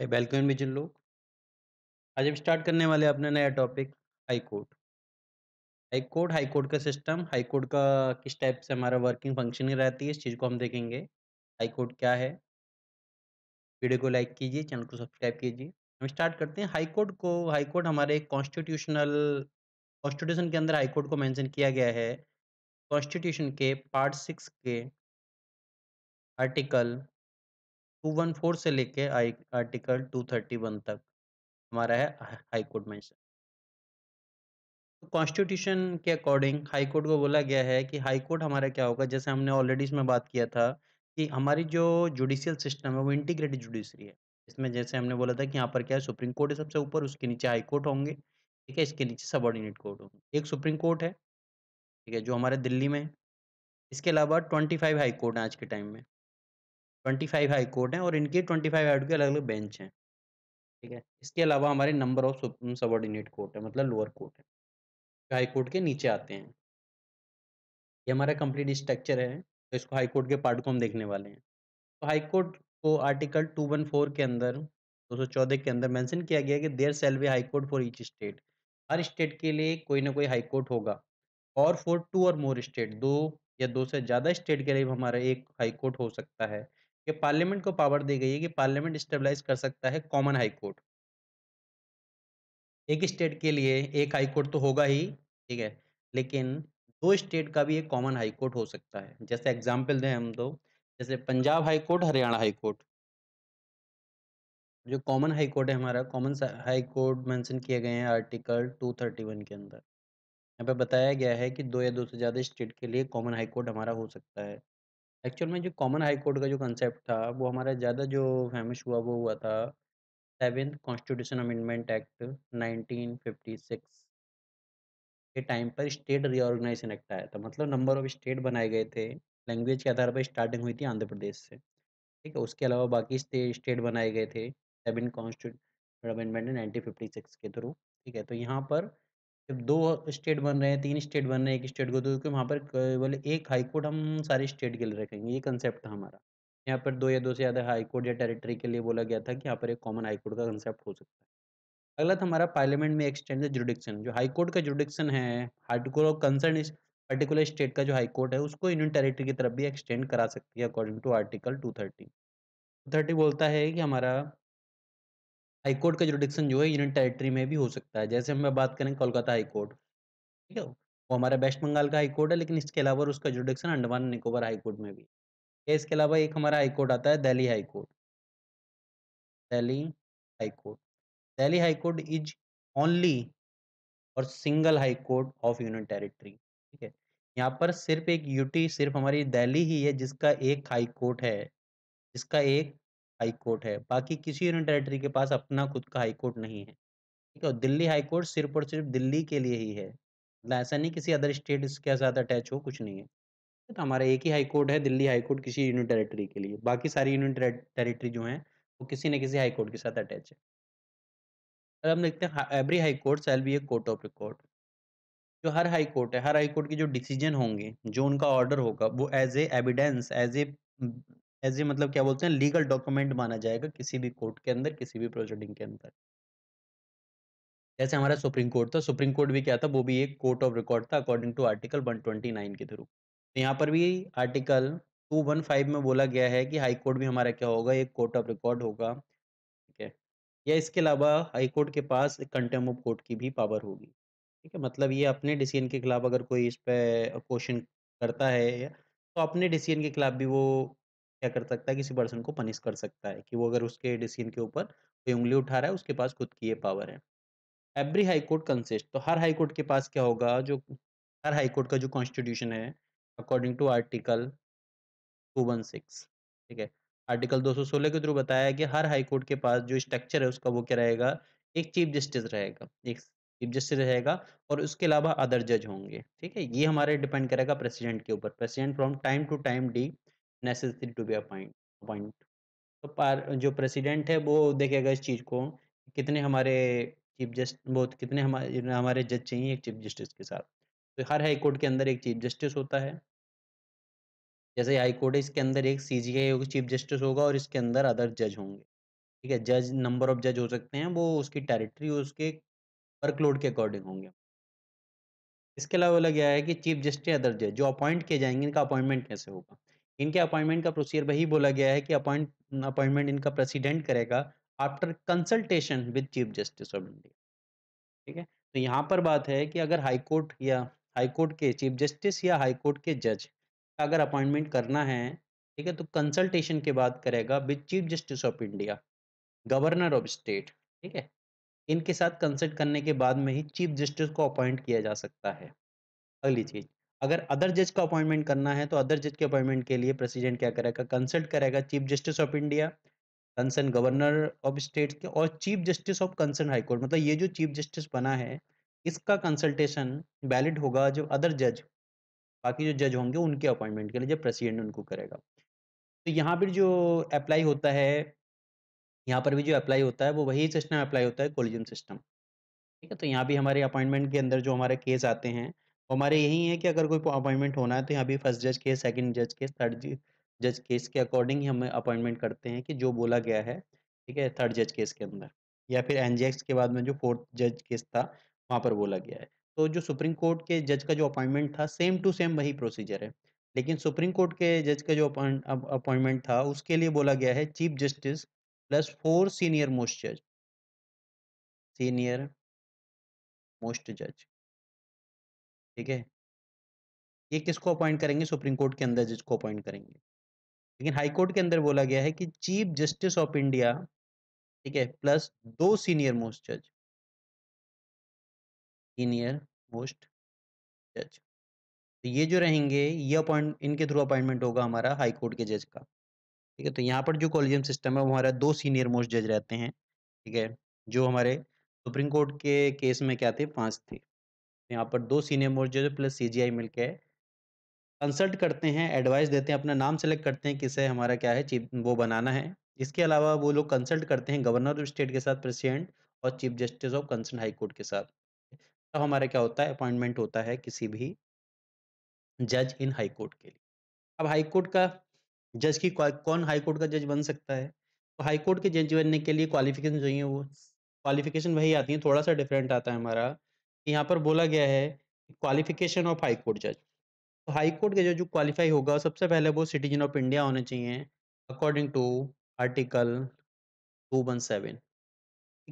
welcome vision लोग आज हम स्टार्ट करने वाले अपने नया topic high court high court high court का सिस्टम हाई कोर्ट का किस टाइप से हमारा वर्किंग फंक्शनिंग रहती है इस चीज़ को हम देखेंगे हाई कोर्ट क्या है वीडियो को लाइक कीजिए चैनल को सब्सक्राइब कीजिए हम स्टार्ट करते हैं हाई कोर्ट को हाई कोर्ट हमारे कॉन्स्टिट्यूशनल कॉन्स्टिट्यूशन के अंदर हाई कोर्ट को मेंशन किया गया है कॉन्स्टिट्यूशन के पार्ट सिक्स के आर्टिकल 214 से लेके आई आर्टिकल 231 तक हमारा है हाई कोर्ट मेंशन तो कॉन्स्टिट्यूशन के अकॉर्डिंग हाई कोर्ट को बोला गया है कि हाई कोर्ट हमारा क्या होगा जैसे हमने ऑलरेडी इसमें बात किया था कि हमारी जो जुडिशियल सिस्टम है वो इंटीग्रेटेड जुडिशरी है इसमें जैसे हमने बोला था कि यहाँ पर क्या है सुप्रीम कोर्ट है सबसे ऊपर उसके नीचे हाई कोर्ट होंगे ठीक है इसके नीचे सबॉर्डिनेट कोर्ट होंगे एक सुप्रीम कोर्ट है ठीक है जो हमारे दिल्ली में इसके अलावा ट्वेंटी फाइव हाई कोर्ट है आज के टाइम में ट्वेंटी फाइव हाई कोर्ट हैं और इनके ट्वेंटी फाइव हाई के अलग अलग बेंच हैं ठीक है इसके अलावा हमारे नंबर ऑफ सबॉर्डिनेट कोर्ट है मतलब लोअर कोर्ट है जो हाई कोर्ट के नीचे आते हैं ये हमारा कंप्लीट स्ट्रक्चर है तो इसको हाई कोर्ट के पार्ट को हम देखने वाले हैं तो हाई कोर्ट को आर्टिकल टू वन फोर के अंदर दो सौ चौदह के अंदर मेंशन किया गया कि there shall be high court for each state हर स्टेट के लिए कोई ना कोई हाई कोर्ट होगा और फॉर टू और मोर स्टेट दो या दो से ज़्यादा स्टेट के लिए हमारा एक हाई कोर्ट हो सकता है कि पार्लियामेंट को पावर दी गई है कि पार्लियामेंट स्टेबलाइज कर सकता है कॉमन हाई कोर्ट एक स्टेट के लिए एक हाई कोर्ट तो होगा ही ठीक है लेकिन दो स्टेट का भी एक कॉमन हाई कोर्ट हो सकता है जैसे एग्जाम्पल दें हम तो जैसे Punjab high court Haryana high court जो कॉमन हाई कोर्ट है हमारा कॉमन हाई कोर्ट मेंशन किए गए हैं आर्टिकल 231 के अंदर यहाँ पे बताया गया है कि दो या दो से ज़्यादा स्टेट के लिए कॉमन हाई कोर्ट हमारा हो सकता है एक्चुअल में जो कॉमन हाई कोर्ट का जो कंसेप्ट था वो हमारा ज़्यादा जो फेमस हुआ वो हुआ था सेवेंथ कॉन्स्टिट्यूशन अमेंडमेंट एक्ट 1956 के टाइम पर स्टेट रिओर्गनाइजेशन एक्ट आया था मतलब नंबर ऑफ स्टेट बनाए गए थे लैंग्वेज के आधार पर स्टार्टिंग हुई थी आंध्र प्रदेश से ठीक है उसके अलावा बाकी स्टेट बनाए गए थे seven constitution amendment nineteen fifty six के थ्रू ठीक है तो यहाँ पर जब दो स्टेट बन रहे हैं तीन स्टेट बन रहे हैं एक स्टेट को तो क्योंकि वहाँ पर बोले एक हाई कोर्ट हम सारे स्टेट के लिए रखेंगे ये कंसेप्ट था हमारा यहाँ पर दो या दो से ज़्यादा हाई कोर्ट या टेरिटरी के लिए बोला गया था कि यहाँ पर एक कॉमन हाई कोर्ट का कंसेप्ट हो सकता है अगला था हमारा पार्लियामेंट में एक्सटेंड जुडिक्शन जो हाई कोर्ट का जुडिक्शन है हार्टिकल कंसर्न इस पर्टिकुलर स्टेट का जो हाई कोर्ट है उसको यूनियन टेरिटरी की तरफ भी एक्सटेंड करा सकती है according to article two thirty thirty बोलता है कि हमारा हाईकोर्ट का जुडिक्शन जो है यूनियन टेरिटरी में भी हो सकता है जैसे हम बात करें कोलकाता हाई कोर्ट ठीक है वो हमारा वेस्ट बंगाल का हाईकोर्ट है लेकिन इसके अलावा उसका जुडिक्शन अंडमान निकोबार हाईकोर्ट में भी है इसके अलावा एक हमारा हाईकोर्ट आता है Delhi court Delhi court Delhi court is only और single high court of union territory ठीक है यहाँ पर सिर्फ एक यूटी सिर्फ हमारी दिल्ली ही है जिसका एक हाई कोर्ट है जिसका एक हाई कोर्ट है बाकी किसी यूनियन टेरेटरी के पास अपना खुद का हाई कोर्ट नहीं है ठीक है और दिल्ली हाई कोर्ट सिर्फ और सिर्फ दिल्ली के लिए ही है मतलब ऐसा नहीं किसी अदर स्टेट के साथ अटैच हो कुछ नहीं है तो हमारा एक ही हाई कोर्ट है दिल्ली हाई कोर्ट किसी यूनियन टेरेटरी के लिए बाकी सारी यूनियन टेरेटरी जो हैं वो किसी न किसी हाई कोर्ट के साथ अटैच है अब हम देखते हैं every high court shall be a court of record जो हर हाई कोर्ट है हर हाई कोर्ट के जो डिसीजन होंगे जो उनका ऑर्डर होगा वो as a evidence as a as a मतलब क्या बोलते हैं लीगल डॉक्यूमेंट माना जाएगा किसी भी कोर्ट के अंदर किसी भी प्रोसीडिंग के अंदर जैसे हमारा सुप्रीम कोर्ट था सुप्रीम कोर्ट भी क्या था वो भी एक कोर्ट ऑफ रिकॉर्ड था अकॉर्डिंग टू आर्टिकल 129 के थ्रू तो यहाँ पर भी आर्टिकल 215 में बोला गया है कि हाई कोर्ट भी हमारा क्या होगा एक कोर्ट ऑफ रिकॉर्ड होगा ठीक है या इसके अलावा हाई कोर्ट के पास कंटेम ऑफ कोर्ट की भी पावर होगी ठीक है मतलब ये अपने डिसीजन के खिलाफ अगर कोई इस पर क्वेश्चन करता है तो अपने डिसीजन के खिलाफ भी वो क्या कर सकता है किसी पर्सन को पनिश कर सकता है कि वो अगर उसके डिसीजन के ऊपर कोई उंगली उठा रहा है उसके पास खुद की ये पावर है एवरी हाई कोर्ट कंसिस्ट तो हर हाई कोर्ट के पास क्या होगा जो हर हाई कोर्ट का जो कॉन्स्टिट्यूशन है according to article two one six ठीक है आर्टिकल 216 के थ्रू बताया है कि हर हाई कोर्ट के पास जो स्ट्रक्चर है उसका वो क्या रहेगा एक चीफ जस्टिस रहेगा एक चीफ जस्टिस रहेगा और उसके अलावा अदर जज होंगे ठीक है ये हमारे डिपेंड करेगा प्रेसिडेंट के ऊपर president from time to time the necessary to be appoint appoint तो पार जो प्रेसिडेंट है वो देखेगा इस चीज़ को कितने हमारे चीफ जस्ट बहुत कितने हमारे हमारे जज चाहिए एक चीफ जस्टिस के साथ तो हर हाई कोर्ट के अंदर एक चीफ जस्टिस होता है जैसे हाई कोर्ट है इसके अंदर एक सी जी आई चीफ जस्टिस होगा और इसके अंदर अदर जज होंगे ठीक है जज नंबर ऑफ जज हो सकते हैं वो उसकी टेरिटरी उसके वर्कलोड के अकॉर्डिंग होंगे इसके अलावा बोला गया है कि चीफ जस्टिस अदर जज जो अपॉइंट किए जाएंगे इनका अपॉइंटमेंट कैसे होगा इनके अपॉइंटमेंट का प्रोसीजर वही बोला गया है कि अपॉइंट अपॉइंटमेंट इनका प्रेसिडेंट करेगा after consultation with chief justice of India ठीक है तो यहाँ पर बात है कि अगर हाईकोर्ट या हाईकोर्ट के चीफ जस्टिस या हाईकोर्ट के जज का अगर अपॉइंटमेंट करना है ठीक है तो कंसल्टेशन के बाद करेगा with chief justice of India governor of state ठीक है इनके साथ कंसल्ट करने के बाद में ही चीफ जस्टिस को अपॉइंट किया जा सकता है अगली चीज़ अगर अदर जज का अपॉइंटमेंट करना है तो अदर जज के अपॉइंटमेंट के लिए प्रेसिडेंट क्या करेगा कंसल्ट करेगा chief justice of India concern governor of state के और chief justice of concern high court मतलब ये जो चीफ जस्टिस बना है इसका कंसल्टेशन वैलिड होगा जो अदर जज बाकी जो जज होंगे उनके अपॉइंटमेंट के लिए जब प्रेसिडेंट उनको करेगा तो यहाँ पर जो अप्लाई होता है यहाँ पर भी जो अप्लाई होता है वो वही सिस्टम अप्लाई होता है कोलिजन सिस्टम ठीक है तो यहाँ भी हमारे अपॉइंटमेंट के अंदर जो हमारे केस आते हैं हमारे यही है कि अगर कोई अपॉइंटमेंट होना है तो यहाँ भी फर्स्ट जज केस सेकंड जज केस थर्ड जज केस के अकॉर्डिंग ही हम अपॉइंटमेंट करते हैं कि जो बोला गया है ठीक है थर्ड जज केस के अंदर या फिर एन के बाद में जो फोर्थ जज केस था वहाँ पर बोला गया है तो जो सुप्रीम कोर्ट के जज का जो अपॉइंटमेंट था सेम टू सेम वही प्रोसीजर है लेकिन सुप्रीम कोर्ट के जज का जो अपॉइंटमेंट था उसके लिए बोला गया है chief justice plus four senior most जज सीनियर मोस्ट जज ठीक है ये किसको अपॉइंट करेंगे सुप्रीम कोर्ट के अंदर जज को अपॉइंट करेंगे लेकिन हाई कोर्ट के अंदर बोला गया है कि चीफ जस्टिस ऑफ इंडिया ठीक है प्लस दो सीनियर मोस्ट जज सीनियर मोस्ट जज तो ये जो रहेंगे ये अपॉइंट इनके थ्रू अपॉइंटमेंट होगा हमारा हाई कोर्ट के जज का ठीक है तो यहाँ पर जो कॉलेजियम सिस्टम है वो हमारा दो सीनियर मोस्ट जज रहते हैं ठीक है जो हमारे सुप्रीम कोर्ट के केस में क्या थे पांच थे यहाँ पर दो सीनियर मोस्ट प्लस सी मिलके है कंसल्ट करते हैं एडवाइस देते हैं अपना नाम सेलेक्ट करते हैं किसे हमारा क्या है चीफ वो बनाना है इसके अलावा वो लोग कंसल्ट करते हैं गवर्नर ऑफ स्टेट के साथ प्रेसिडेंट और chief justice of concern high court के साथ तो हमारा क्या होता है अपॉइंटमेंट होता है किसी भी जज इन हाई कोर्ट के लिए अब हाई कोर्ट का जज की कौन हाई कोर्ट का जज बन सकता है तो हाई कोर्ट के जज बनने के लिए क्वालिफिकेशन चाहिए वो क्वालिफिकेशन वही आती है थोड़ा सा डिफरेंट आता है हमारा यहाँ पर बोला गया है क्वालिफिकेशन ऑफ हाई कोर्ट जज तो हाई कोर्ट के जज जो क्वालिफाई होगा सबसे पहले वो सिटीजन ऑफ इंडिया होने चाहिए according to article two one seven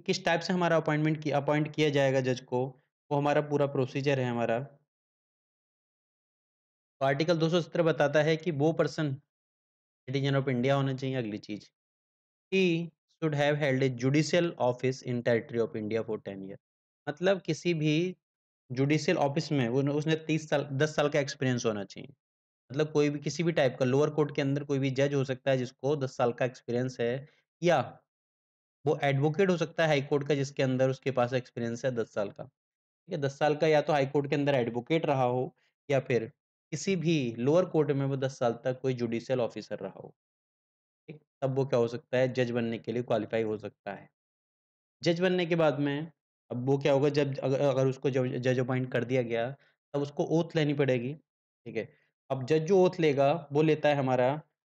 किस टाइप से हमारा अपॉइंटमेंट की अपॉइंट किया जाएगा जज को वो हमारा पूरा प्रोसीजर है हमारा तो आर्टिकल दो बताता है कि वो पर्सन सिटीजन ऑफ इंडिया होना चाहिए अगली चीज़ he should have held a judicial office in territory of India for ten year मतलब किसी भी जुडिशियल ऑफिस में वो उसने तीस साल दस साल का एक्सपीरियंस होना चाहिए मतलब कोई भी किसी भी टाइप का लोअर कोर्ट के अंदर कोई भी जज हो सकता है जिसको दस साल का एक्सपीरियंस है या वो एडवोकेट हो सकता है हाई कोर्ट का जिसके अंदर उसके पास एक्सपीरियंस है दस साल का ठीक है दस साल का या तो हाई कोर्ट के अंदर एडवोकेट रहा हो या फिर किसी भी लोअर कोर्ट में वो दस साल तक कोई जुडिशियल ऑफिसर रहा हो ठीक तब वो क्या हो सकता है जज बनने के लिए क्वालिफाई हो सकता है जज बनने के बाद में अब वो क्या होगा जब अगर अगर उसको जब जज अपॉइंट कर दिया गया तब उसको ओथ लेनी पड़ेगी ठीक है अब जज जो ओथ लेगा वो लेता है हमारा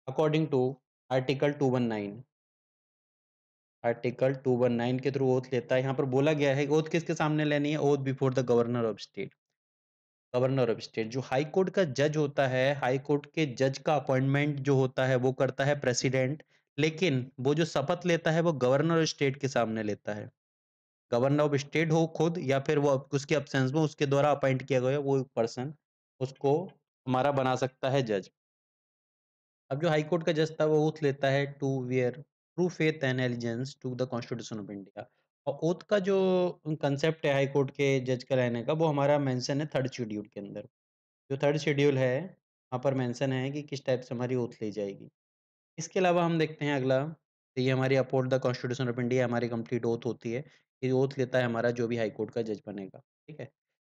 according to article two one nine article two one nine के थ्रू ओथ लेता है यहाँ पर बोला गया है ओथ किसके सामने लेनी है oath before the governor of state governor of state जो हाई कोर्ट का जज होता है हाई कोर्ट के जज का अपॉइंटमेंट जो होता है वो करता है प्रेसिडेंट लेकिन वो जो शपथ लेता है वो गवर्नर ऑफ स्टेट के सामने लेता है गवर्नर ऑफ स्टेट हो खुद या फिर वो उसके अपसेंस में उसके द्वारा अपॉइंट किया गया वो पर्सन उसको हमारा बना सकता है जज अब जो हाई कोर्ट का जज था वो ओथ लेता है to wear true faith and allegiance to the constitution of India और ओथ का जो कंसेप्ट है हाई कोर्ट के जज का रहने का वो हमारा मेंशन है थर्ड शेड्यूल के अंदर जो थर्ड शेड्यूल है वहाँ पर मेंशन है कि किस टाइप से हमारी ओथ ली जाएगी इसके अलावा हम देखते हैं अगला तो ये हमारी support the constitution of India हमारी कंप्लीट ओथ होती है ओथ लेता है हमारा जो भी हाईकोर्ट का जज बनेगा ठीक है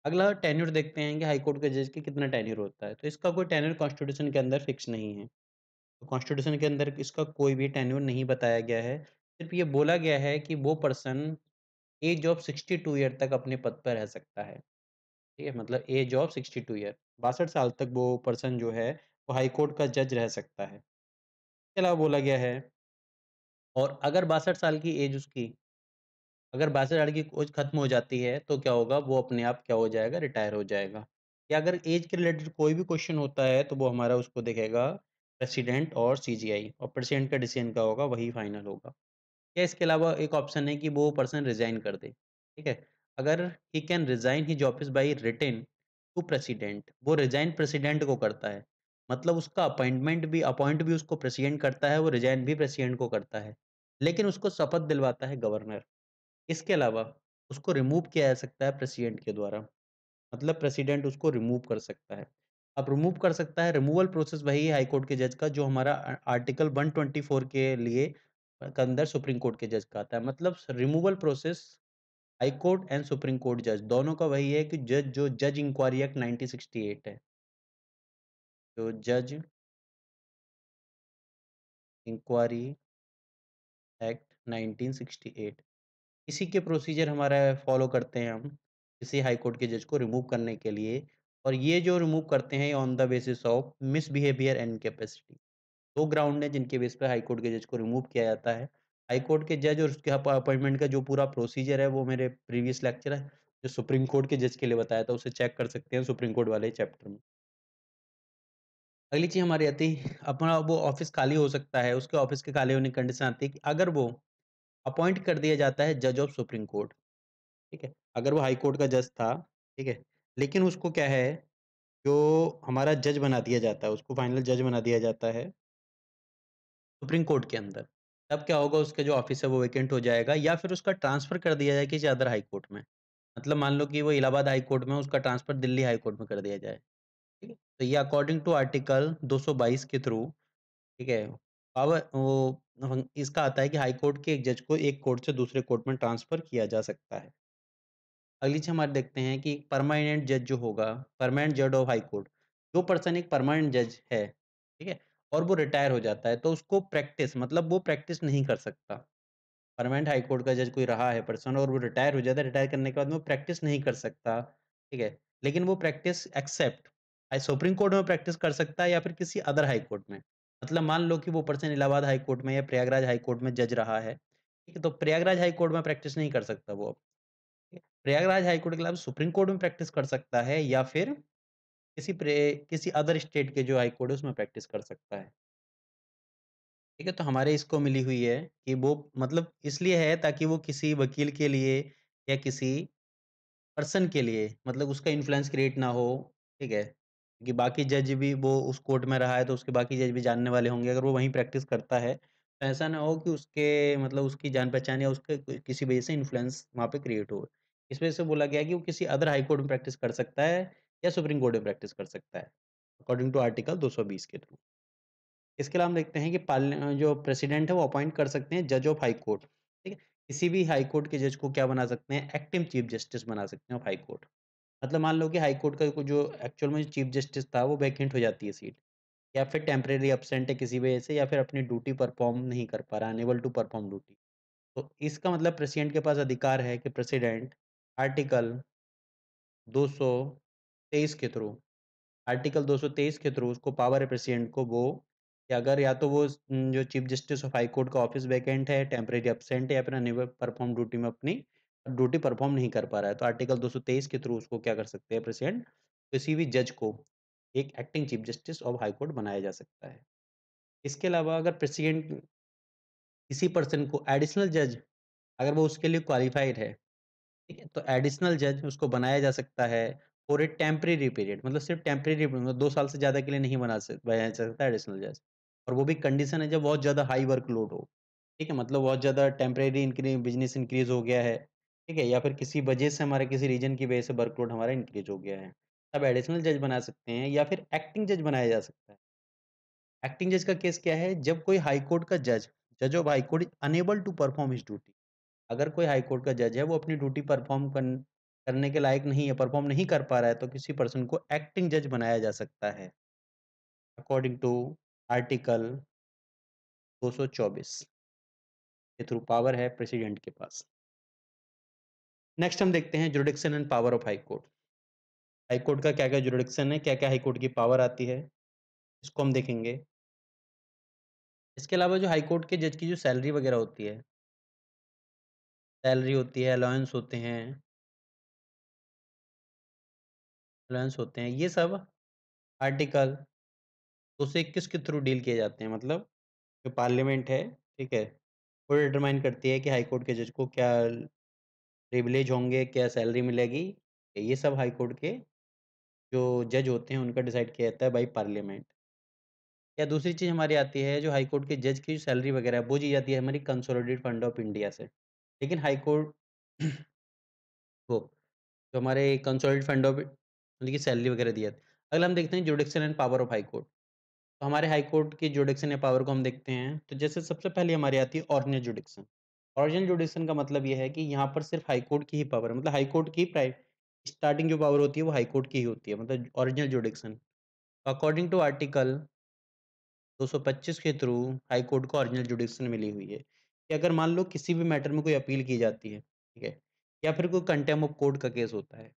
अगला टेन्यूर देखते हैं कि हाईकोर्ट के जज के कितना टेन्यूर होता है तो इसका कोई टेन्यूर कॉन्स्टिट्यूशन के अंदर फिक्स नहीं है तो कॉन्स्टिट्यूशन के अंदर इसका कोई भी टेन्यूर नहीं बताया गया है सिर्फ ये बोला गया है कि वो person age of sixty two year तक अपने पद पर रह सकता है ठीक है मतलब age of sixty two year बासठ साल तक वो पर्सन जो है वो हाईकोर्ट का जज रह सकता है इसके अलावा बोला गया है और अगर बासठ साल की एज उसकी अगर बासठ की कोच खत्म हो जाती है तो क्या होगा वो अपने आप क्या हो जाएगा रिटायर हो जाएगा या अगर एज के रिलेटेड कोई भी क्वेश्चन होता है तो वो हमारा उसको देखेगा प्रेसिडेंट और सीजीआई और प्रेसिडेंट का डिसीजन क्या होगा वही फाइनल होगा या इसके अलावा एक ऑप्शन है कि वो पर्सन रिजाइन कर दे ठीक है अगर he can resign his office by written to president वो रिजाइन प्रेसिडेंट को करता है मतलब उसका अपॉइंटमेंट भी अपॉइंट भी उसको प्रेसिडेंट करता है वो रिजाइन भी प्रेसिडेंट को करता है लेकिन उसको शपथ दिलवाता है गवर्नर इसके अलावा उसको रिमूव किया जा सकता है प्रेसिडेंट के द्वारा मतलब प्रेसिडेंट उसको रिमूव कर सकता है अब रिमूव कर सकता है रिमूवल प्रोसेस वही है हाईकोर्ट के जज का जो हमारा आर्टिकल 124 के लिए के अंदर सुप्रीम कोर्ट के जज का आता है मतलब removal process high court and supreme court जज दोनों का वही है कि जज जो जज इंक्वायरी एक्ट एट है जो जज इंक्वायरी एक्ट 1968 इसी के प्रोसीजर हमारा फॉलो करते हैं हम किसी हाई कोर्ट के जज को रिमूव करने के लिए और ये जो रिमूव करते हैं on the basis of misbehaviour and capacity दो ग्राउंड है जिनके बेस पर हाई कोर्ट के जज को रिमूव किया जाता है हाई कोर्ट के जज और उसके अपॉइंटमेंट का जो पूरा प्रोसीजर है वो मेरे प्रीवियस लेक्चर है जो सुप्रीम कोर्ट के जज के लिए बताया था उसे चेक कर सकते हैं सुप्रीम कोर्ट वाले चैप्टर में अगली चीज हमारी आती है अपना वो ऑफिस खाली हो सकता है उसके ऑफिस के खाली होने की कंडीशन आती है कि अगर वो अपॉइंट कर दिया जाता है जज ऑफ सुप्रीम कोर्ट ठीक है अगर वो हाई कोर्ट का जज था ठीक है लेकिन उसको क्या है जो हमारा जज बना दिया जाता है उसको फाइनल जज बना दिया जाता है सुप्रीम कोर्ट के अंदर तब क्या होगा उसका जो ऑफिस है वो वेकेंट हो जाएगा या फिर उसका ट्रांसफर कर दिया जाए किसी अदर हाई कोर्ट में मतलब मान लो कि वो इलाहाबाद हाई कोर्ट में उसका ट्रांसफर दिल्ली हाई कोर्ट में कर दिया जाए ठीक है तो ये अकॉर्डिंग टू आर्टिकल 222 के थ्रू ठीक है पावर वो इसका आता है कि हाई कोर्ट के एक जज को एक कोर्ट से दूसरे कोर्ट में ट्रांसफर किया जा सकता है अगली चीज हमारे देखते हैं कि परमानेंट जज जो होगा परमानेंट जज ऑफ हाई कोर्ट जो पर्सन एक परमानेंट जज है ठीक है और वो रिटायर हो जाता है तो उसको प्रैक्टिस मतलब वो प्रैक्टिस नहीं कर सकता परमानेंट हाई कोर्ट का जज कोई रहा है पर्सन और वो रिटायर हो जाता है रिटायर करने के बाद वो प्रैक्टिस नहीं कर सकता ठीक है लेकिन वो प्रैक्टिस एक्सेप्ट सुप्रीम कोर्ट में प्रैक्टिस कर सकता है या फिर किसी अदर हाई कोर्ट में मतलब मान लो कि वो पर्सन इलाहाबाद हाई कोर्ट में या प्रयागराज हाई कोर्ट में जज रहा है ठीक है तो प्रयागराज हाई कोर्ट में प्रैक्टिस नहीं कर सकता वो प्रयागराज हाई कोर्ट के अलावा सुप्रीम कोर्ट में प्रैक्टिस कर सकता है या फिर किसी किसी अदर स्टेट के जो हाई कोर्ट है उसमें प्रैक्टिस कर सकता है ठीक है तो हमारे इसको मिली हुई है कि वो मतलब इसलिए है ताकि वो किसी वकील के लिए या किसी पर्सन के लिए मतलब उसका इन्फ्लुएंस क्रिएट ना हो ठीक है क्योंकि बाकी जज भी वो उस कोर्ट में रहा है तो उसके बाकी जज भी जानने वाले होंगे अगर वो वहीं प्रैक्टिस करता है तो ऐसा ना हो कि उसके मतलब उसकी जान पहचान या उसके किसी वजह से इन्फ्लुएंस वहाँ पे क्रिएट हो इस वजह से बोला गया कि वो किसी अदर हाई कोर्ट में प्रैक्टिस कर सकता है या सुप्रीम कोर्ट में प्रैक्टिस कर सकता है अकॉर्डिंग टू आर्टिकल 220 के थ्रू इसके अलावा हम देखते हैं कि जो प्रेसिडेंट है वो अपॉइंट कर सकते हैं जज ऑफ हाई कोर्ट ठीक है किसी भी हाई कोर्ट के जज को क्या बना सकते हैं एक्टिव चीफ जस्टिस बना सकते हैं ऑफ हाई कोर्ट मतलब मान लो कि हाई कोर्ट का जो एक्चुअल में चीफ जस्टिस था वो वैकेंट हो जाती है सीट या फिर टेम्परेरी एबसेंट है किसी वजह से या फिर अपनी ड्यूटी परफॉर्म नहीं कर पा रहा अनेबल टू परफॉर्म ड्यूटी तो इसका मतलब प्रेसिडेंट के पास अधिकार है कि प्रेसिडेंट आर्टिकल 223 के थ्रू आर्टिकल 223 के थ्रू उसको पावर है प्रेसिडेंट को वो कि अगर या तो वो जो chief justice of high court का ऑफिस वैकेंट है टेम्परेरी एबसेंट है या फिर अनेबल परफॉर्म ड्यूटी में अपनी ड्यूटी परफॉर्म नहीं कर पा रहा है तो आर्टिकल 223 के थ्रू उसको क्या कर सकते हैं प्रेसिडेंट किसी भी जज को एक acting chief justice of high court बनाया जा सकता है इसके अलावा अगर प्रेसिडेंट किसी पर्सन को एडिशनल जज अगर वो उसके लिए क्वालिफाइड है ठीक है तो एडिशनल जज उसको बनाया जा सकता है फॉर ए टेम्प्रेरी पीरियड मतलब सिर्फ टेम्प्रेरी मतलब दो साल से ज़्यादा के लिए नहीं बना बनाया जा सकता एडिशनल जज और वो भी कंडीशन है जब बहुत ज़्यादा हाई वर्कलोड हो ठीक है मतलब बहुत ज़्यादा टेम्प्रेरी इनक्री बिजनेस इंक्रीज हो गया है ठीक है या फिर किसी वजह से हमारे किसी रीजन की वजह से वर्कलोड हमारा इंक्रीज हो गया है तब एडिशनल जज बना सकते हैं या फिर एक्टिंग जज बनाया जा सकता है एक्टिंग जज का केस क्या है जब कोई हाई कोर्ट का जज जज of high court is unable to perform his duty अगर कोई हाई कोर्ट का जज है वो अपनी ड्यूटी परफॉर्म करने के लायक नहीं है परफॉर्म नहीं कर पा रहा है तो किसी पर्सन को एक्टिंग जज बनाया जा सकता है अकॉर्डिंग टू आर्टिकल 224 के थ्रू पावर है प्रेसिडेंट के पास नेक्स्ट हम देखते हैं jurisdiction and power of high court high court का क्या क्या जुडिक्सन है क्या क्या हाई कोर्ट की पावर आती है इसको हम देखेंगे इसके अलावा जो हाई कोर्ट के जज की जो सैलरी वगैरह होती है सैलरी होती है अलाउंस होते हैं अलाउंस होते हैं ये सब आर्टिकल दो सौ इक्कीस के थ्रू डील किए जाते हैं मतलब जो पार्लियामेंट है ठीक है वो डिटरमाइन करती है कि हाई कोर्ट के जज को क्या प्रिविलेज होंगे क्या सैलरी मिलेगी ये सब हाई कोर्ट के जो जज होते हैं उनका डिसाइड किया जाता है बाई पार्लियामेंट या दूसरी चीज़ हमारी आती है जो हाई कोर्ट के जज की सैलरी वगैरह वो जी जाती है हमारी कंसोलिडेट फंड ऑफ इंडिया से लेकिन हाई कोर्ट वो जो हमारे कंसोलिडेट फंड ऑफ उनकी सैलरी वगैरह दिया अगला हम देखते हैं jurisdiction and power of high court तो हमारे हाई कोर्ट की जोडिक्शन या पावर को हम देखते हैं तो जैसे सबसे पहले हमारी आती है ऑर्नियर जोडिक्शन ऑरिजिनल जुडिशन का मतलब यह है कि यहाँ पर सिर्फ हाईकोर्ट की ही पावर है मतलब हाईकोर्ट की स्टार्टिंग जो पावर होती है वो हाईकोर्ट की ही होती है मतलब original jurisdiction according to article 225 के थ्रू हाई कोर्ट को ऑरिजिनल जुडिक्शन मिली हुई है कि अगर मान लो किसी भी मैटर में कोई अपील की जाती है ठीक है या फिर कोई कंटेम ऑफ कोर्ट का केस होता है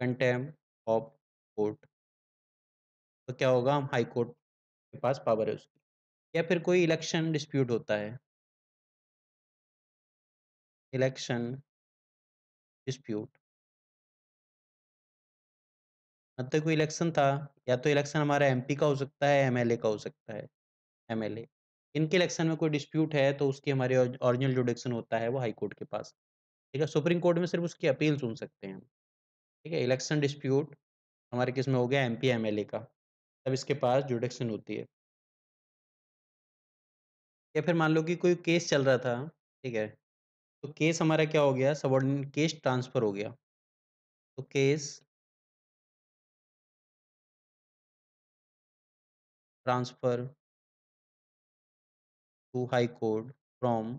कंटेम ऑफ कोर्ट तो क्या होगा हम हाई कोर्ट के पास पावर है उसकी या फिर कोई इलेक्शन डिस्प्यूट होता है इलेक्शन डिस्प्यूट मतलब कोई इलेक्शन था या तो इलेक्शन हमारा एमपी का हो सकता है एमएलए का हो सकता है एमएलए इनके इलेक्शन में कोई डिस्प्यूट है तो उसकी हमारे ओरिजिनल जुडिक्शन होता है वो हाई कोर्ट के पास ठीक है सुप्रीम कोर्ट में सिर्फ उसकी अपील सुन सकते हैं हम ठीक है इलेक्शन डिस्प्यूट हमारे किस में हो गया एमपी एमएलए का तब इसके पास जुडिक्शन होती है या फिर मान लो कि कोई केस चल रहा था ठीक है तो केस हमारा क्या हो गया सबॉर्डिनेट केस ट्रांसफर हो गया तो case transfer to high court from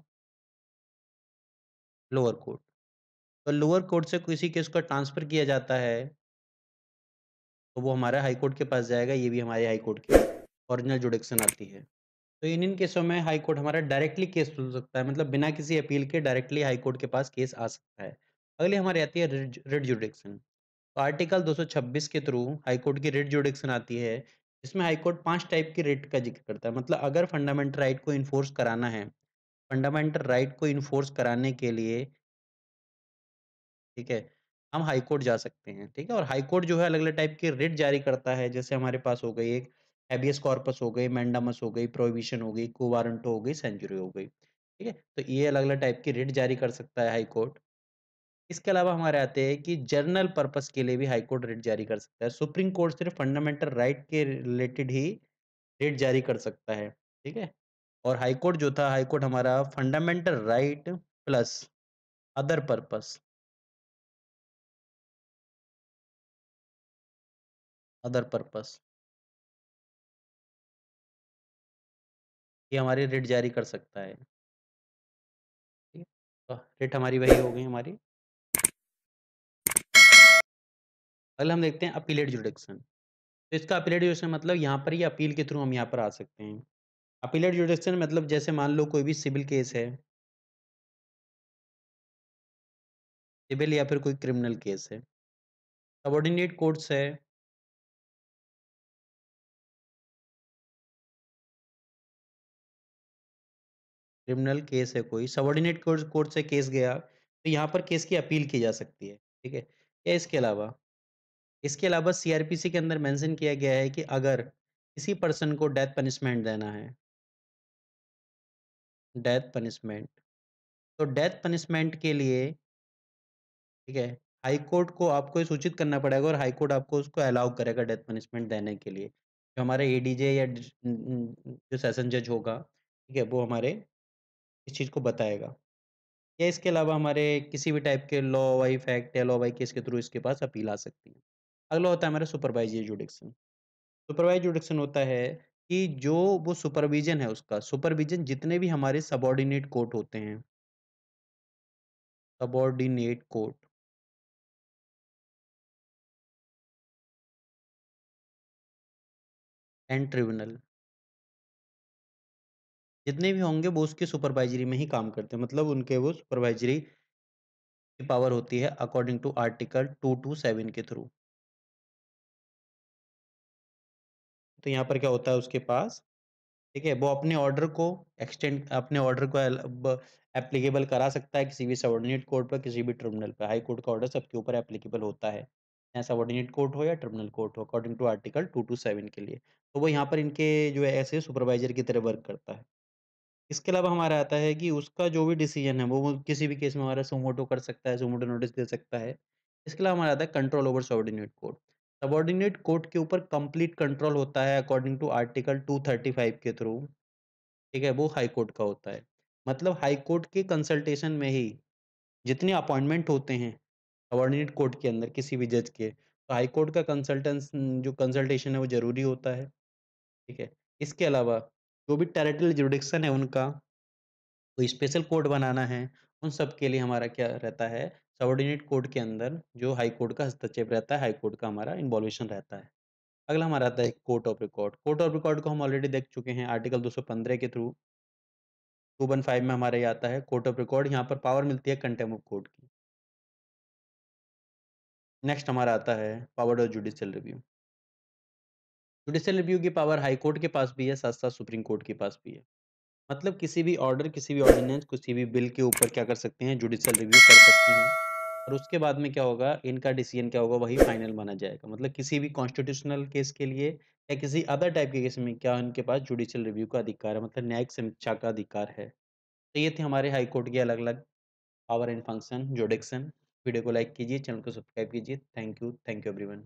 lower court तो लोअर कोर्ट से किसी केस को ट्रांसफर किया जाता है तो वो हमारे हाई कोर्ट के पास जाएगा ये भी हमारे हाई कोर्ट की ओरिजिनल जुडिक्शन आती है तो इन इन केसों में हाई कोर्ट हमारा डायरेक्टली केस सुन सकता है मतलब बिना किसी अपील के डायरेक्टली हाई कोर्ट के पास केस आ सकता है अगली हमारी आती है रिट जुडिक्शन तो आर्टिकल 226 के थ्रू हाई कोर्ट की रिट जुडिक्शन आती है इसमें हाई कोर्ट पांच टाइप की रिट का जिक्र करता है मतलब अगर फंडामेंटल राइट को इन्फोर्स कराना है फंडामेंटल राइट को इन्फोर्स कराने के लिए ठीक है हम हाई कोर्ट जा सकते हैं ठीक है और हाई कोर्ट जो है अलग अलग टाइप की रिट जारी करता है जैसे हमारे पास हो गई एक एबियस कॉर्पस हो गई मैंडामस हो गई प्रोहिबिशन हो गई कोवारंटो हो गई सेंचुरी हो गई ठीक है तो ये अलग अलग टाइप की रिट जारी कर सकता है हाई कोर्ट इसके अलावा हमारे आते हैं कि जर्नल पर्पज के लिए भी हाई कोर्ट रिट जारी कर सकता है सुप्रीम कोर्ट सिर्फ फंडामेंटल राइट के रिलेटेड ही रिट जारी कर सकता है ठीक है और हाई कोर्ट जो था हाई कोर्ट हमारा fundamental right plus other purpose other purpose कि हमारे रेट जारी कर सकता है तो रेट हमारी वही हो गई हमारी अगला हम देखते हैं अपीलेट जुडिक्शन तो इसका अपीलेट जुडिक्शन मतलब यहाँ पर ही अपील के थ्रू हम यहाँ पर आ सकते हैं अपीलेट जुडिक्शन मतलब जैसे मान लो कोई भी सिविल केस है सिविल या फिर कोई क्रिमिनल केस है सबॉर्डिनेट कोर्ट्स है क्रिमिनल केस है कोई सबॉर्डिनेट कोर्ट से केस गया तो यहाँ पर केस की अपील की जा सकती है ठीक है या इसके अलावा इसके अलावा सीआरपीसी के अंदर मेंशन किया गया है कि अगर किसी पर्सन को डेथ पनिशमेंट देना है डेथ पनिशमेंट तो डेथ पनिशमेंट के लिए ठीक है हाई कोर्ट को आपको सूचित करना पड़ेगा और हाई कोर्ट आपको उसको अलाउ करेगा डेथ पनिशमेंट देने के लिए जो हमारे एडीजे या जो सेशन जज होगा ठीक है वो हमारे इस चीज़ को बताएगा या इसके अलावा हमारे किसी भी टाइप के लॉ वाई फैक्ट या लॉ वाई केस के थ्रू इसके पास अपील आ सकती है अगला होता है हमारा सुपरवाइजरी जुडिक्शन सुपरवाइज जुडिक्शन होता है कि जो वो सुपरविजन है उसका सुपरविजन जितने भी हमारे सबॉर्डिनेट कोर्ट होते हैं सबॉर्डिनेट कोर्ट एंड ट्रिब्यूनल जितने भी होंगे वो उसकी सुपरवाइजरी में ही काम करते हैं मतलब उनके वो सुपरवाइजरी की पावर होती है according to article two two seven के थ्रू तो यहाँ पर क्या होता है उसके पास ठीक है वो अपने ऑर्डर को एक्सटेंड अपने ऑर्डर को एप्लीकेबल करा सकता है किसी भी सबॉर्डिनेट कोर्ट पर किसी भी ट्रिब्यूनल पर हाई कोर्ट का ऑर्डर सबके ऊपर एप्लीकेबल होता है या सबॉर्डिनेट कोर्ट हो या ट्रिब्यूनल कोर्ट हो according to article two two seven के लिए तो वो यहाँ पर इनके जो है ऐसे सुपरवाइजर की तरह वर्क करता है इसके अलावा हमारा आता है कि उसका जो भी डिसीजन है वो किसी भी केस में हमारा सोमोटो कर सकता है सोमोटो नोटिस दे सकता है इसके अलावा हमारा आता है control over subordinate court subordinate court के ऊपर कंप्लीट कंट्रोल होता है अकॉर्डिंग टू आर्टिकल 235 के थ्रू ठीक है वो हाई कोर्ट का होता है मतलब हाई कोर्ट के कंसल्टेशन में ही जितने अपॉइंटमेंट होते हैं सबॉर्डिनेट कोर्ट के अंदर किसी भी जज के तो हाई कोर्ट का कंसल्टेंस जो कंसल्टेशन है वो ज़रूरी होता है ठीक है इसके अलावा जो भी टेरिटरियल जुडिक्शन है उनका कोई स्पेशल कोर्ट बनाना है उन सब के लिए हमारा क्या रहता है सबॉर्डिनेट कोर्ट के अंदर जो हाई कोर्ट का हस्तक्षेप रहता है हाई कोर्ट का हमारा इन्वॉल्वेशन रहता है अगला हमारा आता है court of record court of record को हम ऑलरेडी देख चुके हैं आर्टिकल 215 के थ्रू 215 में हमारा ये आता है कोर्ट ऑफ रिकॉर्ड यहाँ पर पावर मिलती है कंटेम ऑफ कोर्ट की नेक्स्ट हमारा आता है power of judicial review judicial review की पावर हाई कोर्ट के पास भी है साथ साथ सुप्रीम कोर्ट के पास भी है मतलब किसी भी ऑर्डर किसी भी ऑर्डिनेंस किसी भी बिल के ऊपर क्या कर सकते हैं जुडिशियल रिव्यू कर सकते हैं और उसके बाद में क्या होगा इनका डिसीजन क्या होगा वही फाइनल माना जाएगा मतलब किसी भी कॉन्स्टिट्यूशनल केस के लिए या किसी अदर टाइप के केस में क्या इनके पास जुडिशियल रिव्यू का अधिकार है मतलब न्यायिक समीक्षा का अधिकार है तो ये थे हमारे हाई कोर्ट के अलग अलग power and function jurisdiction video को लाइक कीजिए चैनल को सब्सक्राइब कीजिए thank you thank you everyone